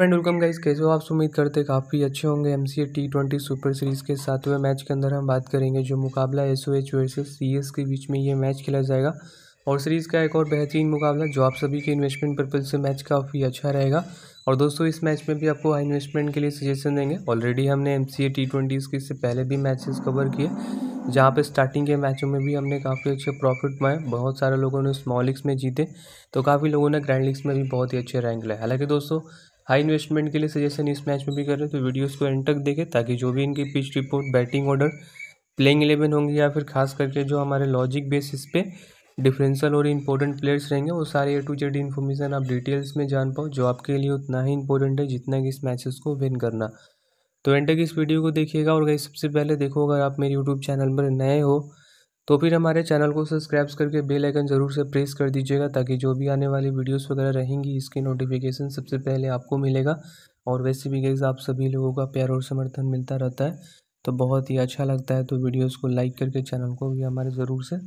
and welcome guys कैसे हो आप उम्मीद करते काफ़ी अच्छे होंगे M C A T twenty super series के सातवें मैच के अंदर हम बात करेंगे जो मुकाबला S O H versus C S के बीच में ये मैच खेला जाएगा और सीरीज़ का एक और बेहतरीन मुकाबला जो आप सभी के इन्वेस्टमेंट पर्पज से मैच काफ़ी अच्छा रहेगा और दोस्तों इस मैच में भी आपको हाई इन्वेस्टमेंट के लिए सजेशन देंगे ऑलरेडी हमने M C A T twenty इससे पहले भी मैचेस कवर किए जहाँ पे स्टार्टिंग के मैचों में भी हमने काफ़ी अच्छे प्रॉफिट पाए बहुत सारे लोगों ने स्मॉल लीग्स में जीते तो काफ़ी लोगों ने ग्रैंड लीग्स में भी बहुत ही अच्छे रैंक लाए हालांकि दोस्तों हाई इन्वेस्टमेंट के लिए सजेशन इस मैच में भी कर रहे हैं तो वीडियोस को एंड तक देखें ताकि जो भी इनकी pitch report batting order playing eleven होंगे या फिर खास करके जो हमारे लॉजिक बेसिस पे डिफरेंशियल और इंपॉर्टेंट प्लेयर्स रहेंगे वो सारे ए टू जेड इन्फॉर्मेशन आप डिटेल्स में जान पाओ जो आपके लिए उतना ही इंपॉर्टेंट है जितना कि इस मैचेस को विन करना तो एंड तक इस वीडियो को देखिएगा और सबसे पहले देखो अगर आप मेरे यूट्यूब चैनल पर नए हो तो फिर हमारे चैनल को सब्सक्राइब करके बेल आइकन ज़रूर से प्रेस कर दीजिएगा ताकि जो भी आने वाली वीडियोस वगैरह रहेंगी इसकी नोटिफिकेशन सबसे पहले आपको मिलेगा और वैसे भी गैस आप सभी लोगों का प्यार और समर्थन मिलता रहता है तो बहुत ही अच्छा लगता है तो वीडियोज़ को लाइक करके चैनल को भी हमारे ज़रूर से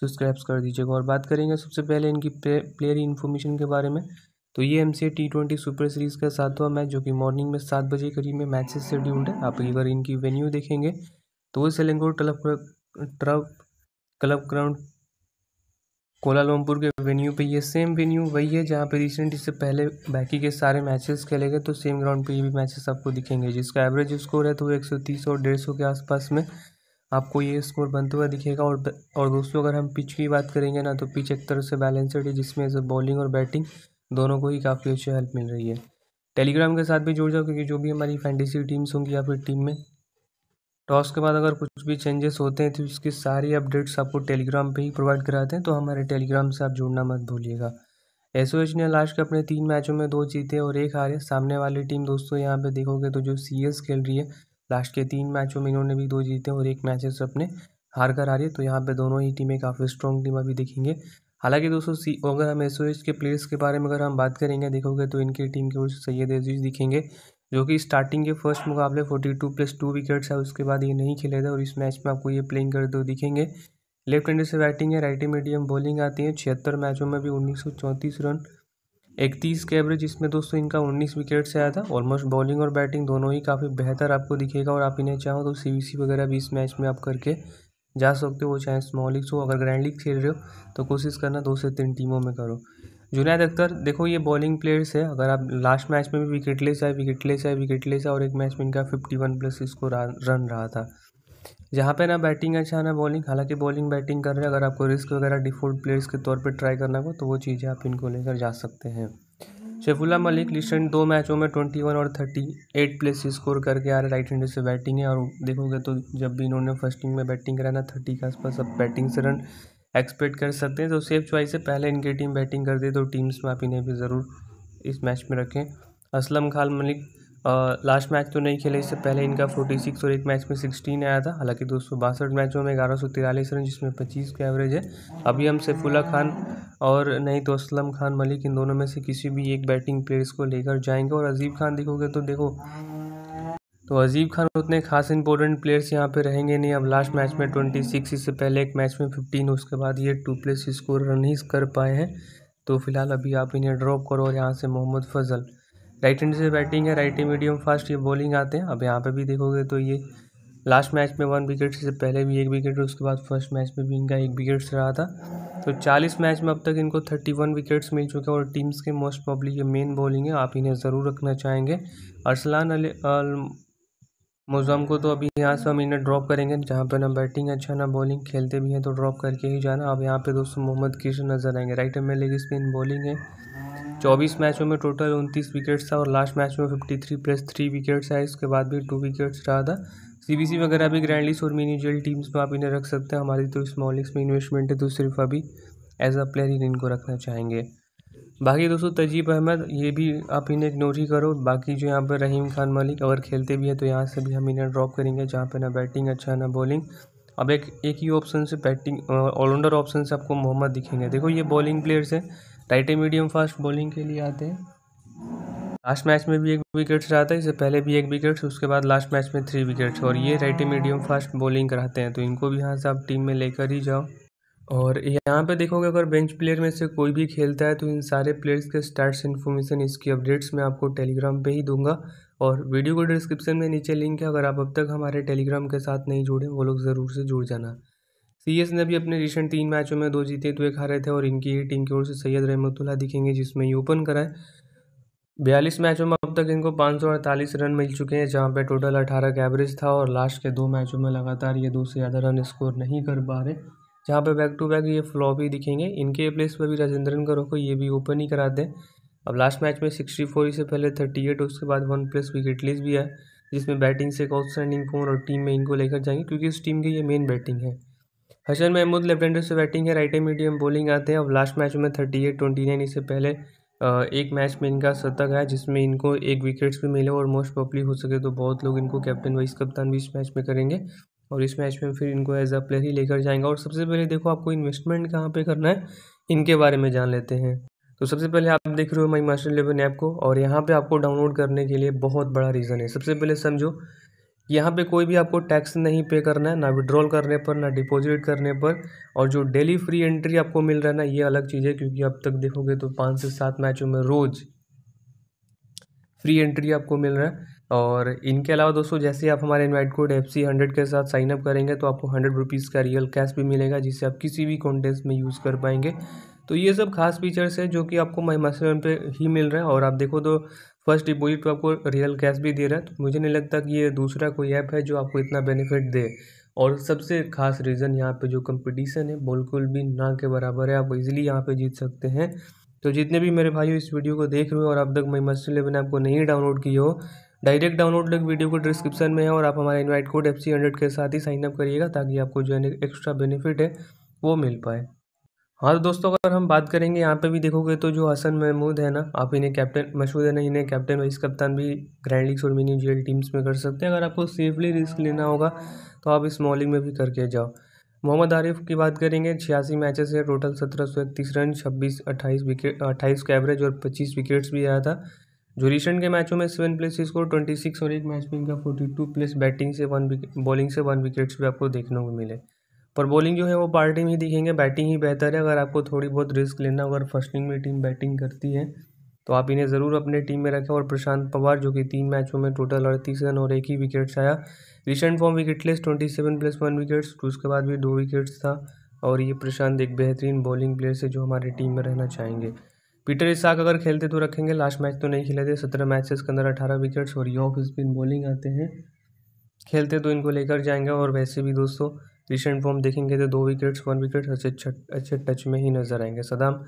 सब्सक्राइब कर दीजिएगा और बात करेंगे सबसे पहले इनकी प्लेयर इन्फॉर्मेशन के बारे में तो ये M C T twenty super series का सातवा मैच जो कि मॉर्निंग में सात बजे करीब में मैचेस शेड्यूल्ड है आप एक बार इनकी वेन्यू देखेंगे तो वो Selangor club turf club ground Kuala Lumpur के वेन्यू पे ये सेम वेन्यू वही है जहाँ पे रिसेंट इससे पहले बाकी के सारे मैचेस खेले गए तो सेम ग्राउंड पे ये भी मैचेस आपको दिखेंगे जिसका एवरेज स्कोर है तो वो एक सौ तीस और डेढ़ सौ के आसपास में आपको ये स्कोर बनते हुए दिखेगा और और दोस्तों अगर हम पिच की बात करेंगे ना तो पिच एक तरह से बैलेंसड है जिसमें बॉलिंग और बैटिंग दोनों को ही काफ़ी अच्छी हेल्प मिल रही है टेलीग्राम के साथ भी जुड़ जाओ क्योंकि जो भी हमारी फैंटेसी टीम्स होंगी या फिर टीम में टॉस तो के बाद अगर कुछ भी चेंजेस होते हैं तो उसकी सारी अपडेट्स आपको टेलीग्राम पे ही प्रोवाइड कराते हैं तो हमारे टेलीग्राम से आप जुड़ना मत भूलिएगा एस ने लास्ट के अपने तीन मैचों में दो जीते और एक हारे सामने वाली टीम दोस्तों यहाँ पे देखोगे तो जो सी खेल रही है लास्ट के तीन मैचों में इन्होंने भी दो जीते और एक मैचेस अपने हार कर आ रही है तो यहाँ पर दोनों ही टीमें काफ़ी स्ट्रॉन्ग टीम अभी दिखेंगे हालांकि दोस्तों सी अगर हम एस के प्लेयर्स के बारे में अगर हम बात करेंगे देखोगे तो इनकी टीम की ओर से सैयद अजीज़ दिखेंगे जो कि स्टार्टिंग के फर्स्ट मुकाबले forty two plus two wickets है उसके बाद ये नहीं खेले थे और इस मैच में आपको ये प्लेइंग करते हुए दिखेंगे लेफ्ट एंड से बैटिंग है राइट मीडियम बॉलिंग आती है छिहत्तर मैचों में भी उन्नीस रन इकतीस के एवरेज इसमें दोस्तों इनका उन्नीस विकेट से आया था ऑलमोस्ट बॉलिंग और बैटिंग दोनों ही काफ़ी बेहतर आपको दिखेगा और आप इन्हें चाहो तो सी वगैरह भी इस मैच में आप करके जा सकते हो चाहे स्मॉल लीग्स हो अगर ग्रैंड लीग खेल रहे हो तो कोशिश करना दो से तीन टीमों में करो जुनैद अख्तर देखो ये बॉलिंग प्लेयर्स है अगर आप लास्ट मैच में भी विकेट लेस आए विकेट लेस आए विकेट लेस आए और एक मैच में इनका फिफ्टी वन प्लस इसको रन रहा था जहाँ पे ना बैटिंग अच्छा ना बॉलिंग हालांकि बॉलिंग बैटिंग कर रहे हैं अगर आपको रिस्क वगैरह डिफॉल्ट प्लेयर्स के तौर पर ट्राई करना हो तो वो चीज़ें आप इनको लेकर जा सकते हैं शेफुल्ला मलिक रिसेंट दो मैचों में ट्वेंटी वन और थर्टी एट प्लेस स्कोर करके आ रहे राइट हैंड से बैटिंग है और देखोगे तो जब भी इन्होंने फर्स्ट इनिंग में बैटिंग कराना थर्टी के आसपास अब बैटिंग से रन एक्सपेक्ट कर सकते हैं तो सेफ चॉइस से पहले इनकी टीम बैटिंग कर दे तो टीम्स में आप इन्हें भी ज़रूर इस मैच में रखें असलम खान मलिक लास्ट मैच तो नहीं खेले इससे पहले इनका फोर्टी सिक्स और एक मैच में सिक्सटीन आया था हालांकि दो सौ बासठ मैचों में ग्यारह सौ तिरालीस रन जिसमें पच्चीस का एवरेज है अभी हम सैफुल्ला खान और नहीं तो असलम खान मलिक इन दोनों में से किसी भी एक बैटिंग प्लेयर्स को लेकर जाएंगे और अजीब खान देखोगे तो देखो तो अजीब खान उतने खास इंपॉर्टेंट प्लेयर्स यहाँ पे रहेंगे नहीं अब लास्ट मैच में ट्वेंटी सिक्स इससे पहले एक मैच में फिफ्टीन उसके बाद ये टू प्लेस स्कोर रन ही कर पाए हैं तो फिलहाल अभी आप इन्हें ड्रॉप करो और यहाँ से मोहम्मद फजल राइट हैंड से बैटिंग है राइट मीडियम फास्ट ये बॉलिंग आते हैं अब यहाँ पर भी देखोगे तो ये लास्ट मैच में वन विकेट से पहले भी एक विकेट उसके बाद फर्स्ट मैच में भी इनका एक विकेट्स रहा था तो 40 मैच में अब तक इनको 31 विकेट्स मिल चुके हैं और टीम्स के मोस्ट पब्लिक ये मेन बॉलिंग है आप इन्हें ज़रूर रखना चाहेंगे अरसलान अली मुज़म को तो अभी यहाँ से हम इन्हें ड्रॉप करेंगे जहाँ पर ना बैटिंग अच्छा ना बॉलिंग खेलते भी हैं तो ड्रॉप करके ही जाना अब यहाँ पे दोस्तों मोहम्मद किशन नजर आएंगे राइट में लेग स्पिन बॉलिंग है चौबीस मैचों में टोटल उनतीस विकेट्स था और लास्ट मैच में fifty three plus three wickets आए इसके बाद भी टू विकेट्स रहा था सी वगैरह भी ग्रैंड लीग और मिनी जेल टीम्स में आप इन्हें रख सकते हैं हमारी तो स्मॉल लीग्स में इन्वेस्टमेंट है तो सिर्फ अभी एज अ प्लेयर ही इनको रखना चाहेंगे बाकी दोस्तों तजीब अहमद ये भी आप इन्हें इग्नोर ही करो बाकी जो यहाँ पर रहीम खान मलिक अगर खेलते भी हैं तो यहाँ से भी हम इन्हें ड्रॉप करेंगे जहाँ पर ना बैटिंग अच्छा है ना बॉलिंग अब एक एक ही ऑप्शन से बैटिंग ऑलराउंडर ऑप्शन से आपको मोहम्मद दिखेंगे देखो ये बॉलिंग प्लेयर्स हैं टाइट मीडियम फास्ट बॉलिंग के लिए आते हैं लास्ट मैच में भी एक विकेट्स रहा था है इससे पहले भी एक विकेट उसके बाद लास्ट मैच में थ्री विकेट्स और ये राइट मीडियम फास्ट बॉलिंग कराते हैं तो इनको भी यहाँ से आप टीम में लेकर ही जाओ और यहाँ पे देखोगे अगर बेंच प्लेयर में से कोई भी खेलता है तो इन सारे प्लेयर्स के स्टार्ट इन्फॉर्मेशन इसकी अपडेट्स मैं आपको टेलीग्राम पे ही दूंगा और वीडियो को डिस्क्रिप्शन में नीचे लिंक है अगर आप अब तक हमारे टेलीग्राम के साथ नहीं जुड़े वो लोग ज़रूर से जुड़ जाना सी ने भी अपने रिसेंट तीन मैचों में दो जीते तो एक हारे थे और इनकी टीम की ओर से सैयद रहमतुल्ला दिखेंगे जिसमें ये ओपन कराए बयालीस मैचों में अब तक इनको पाँच रन मिल चुके हैं जहाँ पे टोटल अठारह का एवरेज था और लास्ट के दो मैचों में लगातार ये दो से ज़्यादा रन स्कोर नहीं कर पा रहे जहाँ पे बैक टू बैक ये फ्लॉप ही दिखेंगे इनके प्लेस पर भी राजेंद्रन का रोको ये भी ओपन ही करा दें अब लास्ट मैच में सिक्सटी फोर से पहले थर्टी एट उसके बाद वन प्लस विकेट लिस्ट भी है जिसमें बैटिंग से एक आउटस्टैंडिंग फोन और टीम में इनको लेकर जाएंगे क्योंकि इस टीम की ये मेन बैटिंग है हसन महमूद लेफ्ट हैंडर से बैटिंग है राइट मीडियम बॉलिंग आते हैं अब लास्ट मैच में थर्टी एट ट्वेंटी नाइन इससे पहले एक मैच में इनका शतक है जिसमें इनको एक विकेट्स भी मिले और मोस्ट पॉपुलर हो सके तो बहुत लोग इनको कैप्टन वाइस कप्तान भी इस मैच में करेंगे और इस मैच में फिर इनको एज अ प्लेयर ही लेकर जाएंगे और सबसे पहले देखो आपको इन्वेस्टमेंट कहाँ पे करना है इनके बारे में जान लेते हैं तो सबसे पहले आप देख रहे हो माई मास्टर इलेवन ऐप को और यहाँ पे आपको डाउनलोड करने के लिए बहुत बड़ा रीज़न है सबसे पहले समझो यहाँ पे कोई भी आपको टैक्स नहीं पे करना है ना विड्रॉल करने पर ना डिपॉजिट करने पर और जो डेली फ्री एंट्री आपको मिल रहा है ना ये अलग चीज़ है क्योंकि अब तक देखोगे तो पाँच से सात मैचों में रोज़ फ्री एंट्री आपको मिल रहा है और इनके अलावा दोस्तों जैसे आप हमारे invite code F C hundred के साथ साइन अप करेंगे तो आपको हंड्रेड रुपीज़ का रियल कैश भी मिलेगा जिसे आप किसी भी कॉन्टेस्ट में यूज़ कर पाएंगे तो ये सब खास फीचर्स हैं जो कि आपको माई मसलन पे ही मिल रहा है और आप देखो तो फर्स्ट डिपोजिट पर आपको रियल कैश भी दे रहा है तो मुझे नहीं लगता कि ये दूसरा कोई ऐप है जो आपको इतना बेनिफिट दे और सबसे खास रीज़न यहाँ पे जो कंपटीशन है बिल्कुल भी ना के बराबर है आप इजीली यहाँ पे जीत सकते हैं तो जितने भी मेरे भाई इस वीडियो को देख रहे हो और अब तक मई मसल ऐप को नहीं डाउनलोड किए हो डायरेक्ट डाउनलोड लिंक वीडियो को डिस्क्रिप्शन में है और आप हमारे invite code F C hundred के साथ ही साइनअप करिएगा ताकि आपको जो है एक्स्ट्रा बेनिफिट है वो मिल पाए हाँ तो दोस्तों अगर हम बात करेंगे यहाँ पे भी देखोगे तो जो हसन महमूद है ना आप इन्हें कैप्टन मशहूद है ना इन्हें कैप्टन वाइस कप्तान भी ग्रैंड लीग्स और मिनी जी टीम्स में कर सकते हैं अगर आपको सेफली रिस्क लेना होगा तो आप इस मॉलिंग में भी करके जाओ मोहम्मद आरिफ की बात करेंगे छियासी मैचेस है टोटल सत्रह सौ इकतीस रन छब्बीस अट्ठाईस विकेट अट्ठाईस का एवरेज और पच्चीस विकेट्स भी आया था जो रिसेंट के मैचों में seven plus score twenty six और एक मैच में इनका फोर्टी टू प्लेस बैटिंग से वन बॉलिंग से वन विकेट्स भी आपको देखने को मिले पर बॉलिंग जो है वो पार्टी में ही दिखेंगे बैटिंग ही बेहतर है अगर आपको थोड़ी बहुत रिस्क लेना अगर फर्स्टिंग में टीम बैटिंग करती है तो आप इन्हें ज़रूर अपने टीम में रखें और प्रशांत पवार जो कि तीन मैचों में टोटल अड़तीस रन और एक ही विकेट्स आया recent form wicketless twenty seven plus one wickets उसके बाद भी दो विकेट्स था और ये प्रशांत एक बेहतरीन बॉलिंग प्लेयर से जो हमारी टीम में रहना चाहेंगे पीटर इसाक अगर खेलते तो रखेंगे लास्ट मैच तो नहीं खेले थे सत्रह मैच के अंदर अठारह विकेट्स और ऑफ स्पिन बॉलिंग आते हैं खेलते तो इनको लेकर जाएंगे और वैसे भी दोस्तों रिसेंट फॉर्म देखेंगे तो दो विकेट्स वन विकेट्स अच्छे अच्छे टच में ही नजर आएंगे सदाम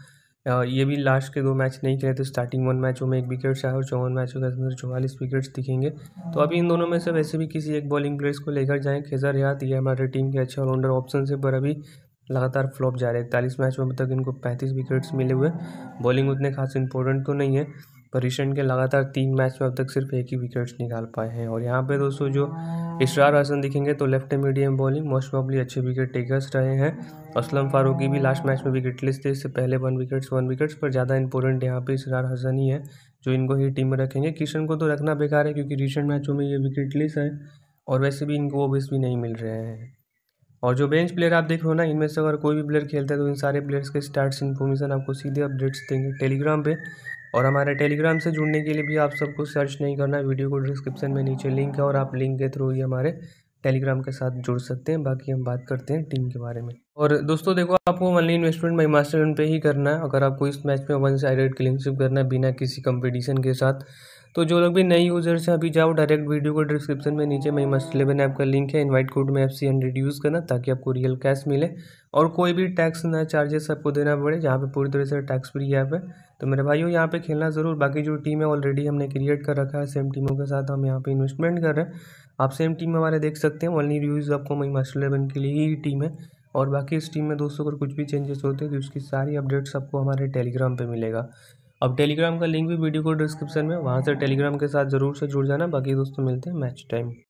ये भी लास्ट के दो मैच नहीं खेले थे स्टार्टिंग वन मैचों में एक विकेट आया और चौवन मैचों के अंदर चौवालीस विकेट्स दिखेंगे तो अभी इन दोनों में से वैसे भी किसी एक बॉलिंग प्लेयर्स को लेकर जाएं खेजर रियात ये हमारे टीम के अच्छे ऑलराउंडर ऑप्शन है पर अभी लगातार फ्लॉप जा रहे हैं इकतालीस मैच में अब तक इनको पैंतीस विकेट्स मिले हुए बॉलिंग उतने खास इंपॉर्टेंट तो नहीं है पर रिसेंट के लगातार तीन मैच में अब तक सिर्फ एक ही विकेट्स निकाल पाए हैं और यहाँ पे दोस्तों जो इसरार हसन दिखेंगे तो left medium bowling most probably अच्छे विकेट टेकर्स रहे हैं असलम फारूकी भी लास्ट मैच में विकेट लिस्ट थे इससे पहले वन विकेट्स वन विकेट्स पर ज़्यादा इंपॉर्टेंट यहाँ पे इसरार हसन ही है जो इनको ही टीम में रखेंगे किशन को तो रखना बेकार है क्योंकि रिसेंट मैचों में ये विकेट लिस्ट है और वैसे भी इनको ओवर्स भी नहीं मिल रहे हैं और जो बेंच प्लेयर आप देख रहे हो ना इनमें से अगर कोई भी प्लेयर खेलता है तो इन सारे प्लेयर्स के स्टार्ट्स इन्फॉर्मेशन आपको सीधे अपडेट्स देंगे टेलीग्राम पे और हमारे टेलीग्राम से जुड़ने के लिए भी आप सबको सर्च नहीं करना वीडियो को डिस्क्रिप्शन में नीचे लिंक है और आप लिंक के थ्रू ही हमारे टेलीग्राम के साथ जुड़ सकते हैं बाकी हम बात करते हैं टीम के बारे में और दोस्तों देखो आपको ओनली इन्वेस्टमेंट माई मास्टर पर ही करना है अगर आपको इस मैच में वन साइड क्लीनशिप करना है बिना किसी कंपटीशन के साथ तो जो लोग भी नए यूज़र्स हैं अभी जाओ डायरेक्ट वीडियो को डिस्क्रिप्शन में नीचे मई मस्ट इलेवन ऐप का लिंक है इनवाइट कोड में एफ सी हंड्रेड यूज़ करना ताकि आपको रियल कैश मिले और कोई भी टैक्स ना चार्जेस आपको देना पड़े जहाँ पे पूरी तरह से टैक्स फ्री ऐप है तो मेरे भाइयों यहाँ पे खेलना ज़रूर बाकी जो टीम है ऑलरेडी हमने क्रिएट कर रखा है सेम टीमों के साथ हम यहाँ पर इन्वेस्टमेंट कर रहे हैं आप सेम टीम हमारे देख सकते हैं ओनली व्यूज़ आपको मई मास्टर इलेवन के लिए ही टीम है और बाकी इस टीम में दोस्तों अगर कुछ भी चेंजेस होते हैं तो उसकी सारी अपडेट्स आपको हमारे टेलीग्राम पर मिलेगा अब टेलीग्राम का लिंक भी वीडियो को डिस्क्रिप्शन में वहाँ से टेलीग्राम के साथ ज़रूर से जुड़ जाना बाकी दोस्तों मिलते हैं मैच टाइम